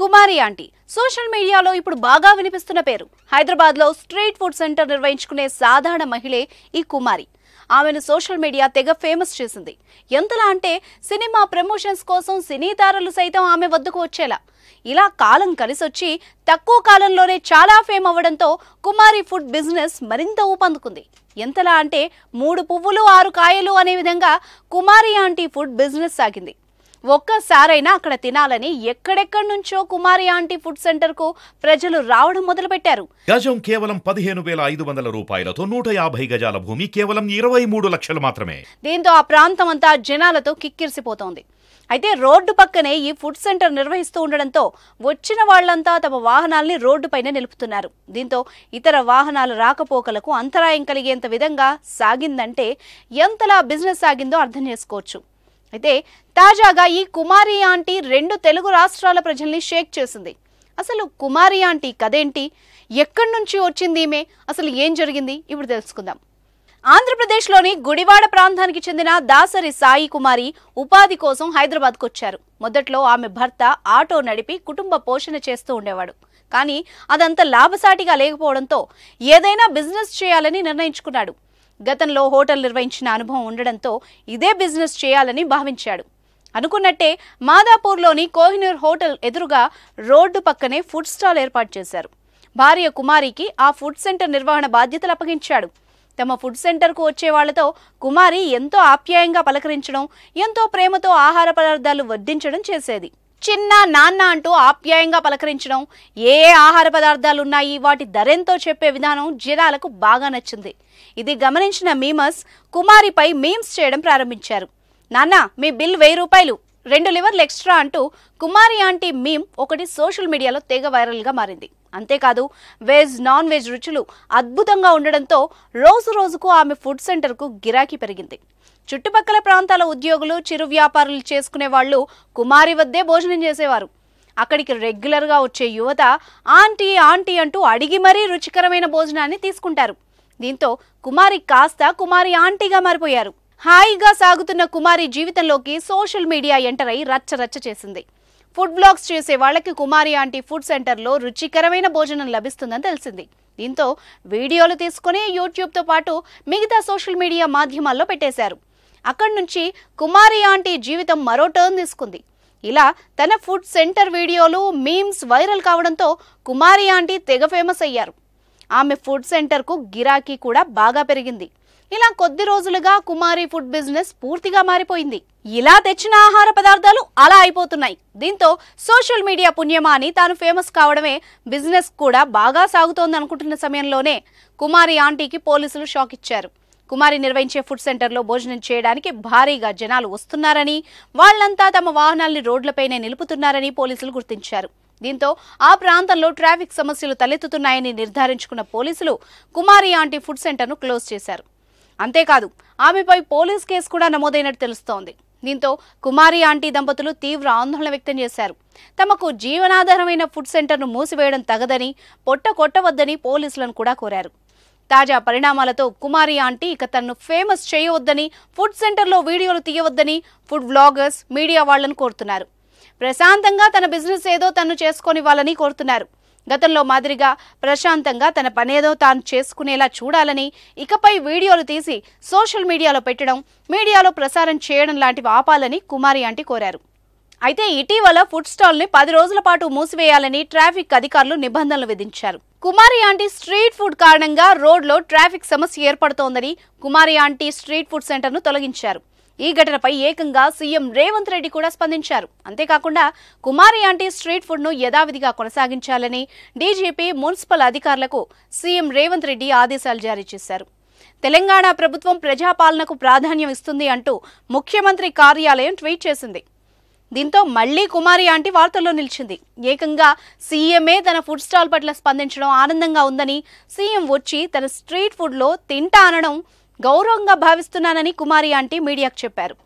కుమారి aunty social మీడియాలో ఇప్పుడు బాగా వినిపిస్తున్న పేరు హైదరాబాద్లో స్ట్రీట్ ఫుడ్ సెంటర్ నిర్వహించుకునే సాధారణ మహిళే ఈ కుమారి ఆమెను సోషల్ మీడియా తెగ ఫేమస్ చేసింది ఎంతలా అంటే సినిమా ప్రమోషన్స్ కోసం సినీ తారలు సైతం ఆమె వద్దకు వచ్చేలా ఇలా కాలం కలిసొచ్చి తక్కువ కాలంలోనే చాలా ఫేమ్ అవ్వడంతో కుమారి ఫుడ్ బిజినెస్ మరింత ఊపందుకుంది ఎంతలా అంటే మూడు పువ్వులు ఆరు కాయలు అనే విధంగా కుమారి ఆంటీ ఫుడ్ బిజినెస్ సాగింది ఒక్కసారైనా అక్కడ తినాలని ఎక్కడెక్కడి నుంచో కుమారి ఆంటీ ఫుడ్ సెంటర్ కు ప్రజలు రావడం మొదలుపెట్టారు గజం కేవలం పదిహేను వేల ఐదు వందల రూపాయలతో నూట యాభై గజాల భూమి కేవలం ఇరవై మూడు లక్షలు మాత్రమే దీంతో ఆ ప్రాంతం అంతా జనాలతో కిక్కిరిసిపోతోంది అయితే రోడ్డు పక్కనే ఈ ఫుడ్ సెంటర్ నిర్వహిస్తూ ఉండడంతో వచ్చిన వాళ్లంతా తమ వాహనాల్ని రోడ్డుపైనే నిలుపుతున్నారు దీంతో ఇతర వాహనాల రాకపోకలకు అంతరాయం కలిగేంత విధంగా సాగిందంటే ఎంతలా బిజినెస్ సాగిందో అర్థం చేసుకోవచ్చు అయితే తాజాగా ఈ కుమారి ఆంటీ రెండు తెలుగు రాష్ట్రాల ప్రజల్ని షేక్ చేసింది అసలు కుమారి ఆంటీ కదేంటి ఎక్కడి నుంచి వచ్చింది ఈమె అసలు ఏం జరిగింది ఇప్పుడు తెలుసుకుందాం ఆంధ్రప్రదేశ్లోని గుడివాడ ప్రాంతానికి చెందిన దాసరి సాయి కుమారి ఉపాధి కోసం హైదరాబాద్కు వచ్చారు మొదట్లో ఆమె భర్త ఆటో నడిపి కుటుంబ పోషణ చేస్తూ ఉండేవాడు కానీ అదంత లాభసాటిగా లేకపోవడంతో ఏదైనా బిజినెస్ చేయాలని నిర్ణయించుకున్నాడు గతంలో హోటల్ నిర్వహించిన అనుభవం ఉండడంతో ఇదే బిజినెస్ చేయాలని భావించాడు అనుకున్నట్టే మాదాపూర్లోని కోహినూర్ హోటల్ ఎదురుగా రోడ్డు పక్కనే ఫుడ్ స్టాల్ ఏర్పాటు చేశారు భార్య కుమారికి ఆ ఫుడ్ సెంటర్ నిర్వహణ బాధ్యతలు అప్పగించాడు తమ ఫుడ్ సెంటర్కు వచ్చే వాళ్లతో కుమారి ఎంతో ఆప్యాయంగా పలకరించడం ఎంతో ప్రేమతో ఆహార పదార్థాలు వర్ధించడం చేసేది చిన్న నాన్న అంటూ ఆప్యాయంగా పలకరించడం ఏ ఏ ఆహార పదార్థాలు ఉన్నాయి వాటి ధరెంతో చెప్పే విధానం జనాలకు బాగా నచ్చింది ఇది గమనించిన మీమస్ కుమారిపై మీమ్స్ చేయడం ప్రారంభించారు నాన్న మీ బిల్ వెయ్యి రూపాయలు రెండు లివర్లు ఎక్స్ట్రా అంటూ కుమారి ఆంటీ మీమ్ ఒకటి సోషల్ మీడియాలో తెగ వైరల్గా మారింది అంతేకాదు వెజ్ నాన్ వెజ్ రుచులు అద్భుతంగా ఉండడంతో రోజు రోజుకు ఆమె ఫుడ్ సెంటర్కు గిరాకీ పెరిగింది చుట్టుపక్కల ప్రాంతాల ఉద్యోగులు చిరు వ్యాపారులు చేసుకునే వాళ్ళు కుమారి వద్దే భోజనం చేసేవారు అక్కడికి రెగ్యులర్గా వచ్చే యువత ఆంటీ ఆంటీ అంటూ అడిగి మరీ రుచికరమైన భోజనాన్ని తీసుకుంటారు దీంతో కుమారి కాస్త కుమారి ఆంటీగా మారిపోయారు హాయిగా సాగుతున్న కుమారి జీవితంలోకి సోషల్ మీడియా ఎంటర్ అయి రచ్చరచ్చ చేసింది ఫుడ్ బ్లాగ్స్ చేసే వాళ్ళకి కుమారి ఆంటీ ఫుడ్ సెంటర్లో రుచికరమైన భోజనం లభిస్తుందని తెలిసింది దీంతో వీడియోలు తీసుకుని యూట్యూబ్తో పాటు మిగతా సోషల్ మీడియా మాధ్యమాల్లో పెట్టేశారు అక్కడి నుంచి కుమారి ఆంటీ జీవితం మరో టర్న్ తీసుకుంది ఇలా తన ఫుడ్ సెంటర్ వీడియోలు మీమ్స్ వైరల్ కావడంతో కుమారి ఆంటీ తెగ ఫేమస్ అయ్యారు ఆమె ఫుడ్ సెంటర్కు గిరాకీ కూడా బాగా పెరిగింది ఇలా కొద్ది రోజులుగా కుమారి ఫుడ్ బిజినెస్ పూర్తిగా మారిపోయింది ఇలా తెచ్చిన ఆహార పదార్థాలు అలా అయిపోతున్నాయి దీంతో సోషల్ మీడియా పుణ్యమా అని తాను ఫేమస్ కావడమే బిజినెస్ కూడా బాగా సాగుతోంది అనుకుంటున్న సమయంలోనే కుమారి ఆంటీకి పోలీసులు షాక్ ఇచ్చారు కుమారి నిర్వహించే ఫుడ్ సెంటర్లో భోజనం చేయడానికి భారీగా జనాలు వస్తున్నారని వాళ్లంతా తమ వాహనాల్ని రోడ్లపైనే నిలుపుతున్నారని పోలీసులు గుర్తించారు దీంతో ఆ ప్రాంతంలో ట్రాఫిక్ సమస్యలు తలెత్తుతున్నాయని నిర్ధారించుకున్న పోలీసులు కుమారి ఆంటీ ఫుడ్ సెంటర్ను క్లోజ్ చేశారు అంతేకాదు ఆమెపై పోలీస్ కేసు కూడా నమోదైనట్టు తెలుస్తోంది దీంతో కుమారి ఆంటీ దంపతులు తీవ్ర ఆందోళన వ్యక్తం చేశారు తమకు జీవనాధారమైన ఫుడ్ సెంటర్ను మూసివేయడం తగదని పొట్ట కొట్టవద్దని పోలీసులను కూడా కోరారు తాజా పరిణామాలతో కుమారి ఆంటీ ఇక తనను ఫేమస్ చేయవద్దని ఫుడ్ సెంటర్లో వీడియోలు తీయవద్దని ఫుడ్ బ్లాగర్స్ మీడియా వాళ్లను కోరుతున్నారు ప్రశాంతంగా తన బిజినెస్ ఏదో తను చేసుకోనివ్వాలని కోరుతున్నారు గతంలో మాదిరిగా ప్రశాంతంగా తన పనేదో తాను చేసుకునేలా చూడాలని ఇకపై వీడియోలు తీసి సోషల్ మీడియాలో పెట్టడం మీడియాలో ప్రసారం చేయడం లాంటివి ఆపాలని కుమారి అంటి కోరారు అయితే ఇటీవల ఫుడ్ స్టాల్ని పది రోజుల పాటు మూసివేయాలని ట్రాఫిక్ అధికారులు నిబంధనలు విధించారు కుమారి ఆంటీ స్ట్రీట్ ఫుడ్ కారణంగా రోడ్లో ట్రాఫిక్ సమస్య ఏర్పడుతోందని కుమారి ఆంటీ స్ట్రీట్ ఫుడ్ సెంటర్ను తొలగించారు ఈ ఘటనపై ఏకంగా సీఎం రేవంత్ రెడ్డి కూడా స్పందించారు అంతేకాకుండా కుమారి ఆంటీ స్ట్రీట్ ఫుడ్ను యథావిధిగా కొనసాగించాలని డీజీపీ మున్సిపల్ అధికారులకు సీఎం రేవంత్ రెడ్డి ఆదేశాలు జారీ చేశారు తెలంగాణ ప్రభుత్వం ప్రజాపాలనకు ప్రాధాన్యం ఇస్తుంది అంటూ ముఖ్యమంత్రి కార్యాలయం ట్వీట్ చేసింది దీంతో మళ్లీ కుమారి ఆంటీ వార్తల్లో నిలిచింది ఏకంగా సీఎంఏ తన ఫుడ్ స్టాల్ పట్ల స్పందించడం ఆనందంగా ఉందని సీఎం వచ్చి తన స్ట్రీట్ ఫుడ్లో తింటా అనడం గౌరవంగా భావిస్తున్నానని కుమారి ఆంటీ మీడియాకు చెప్పారు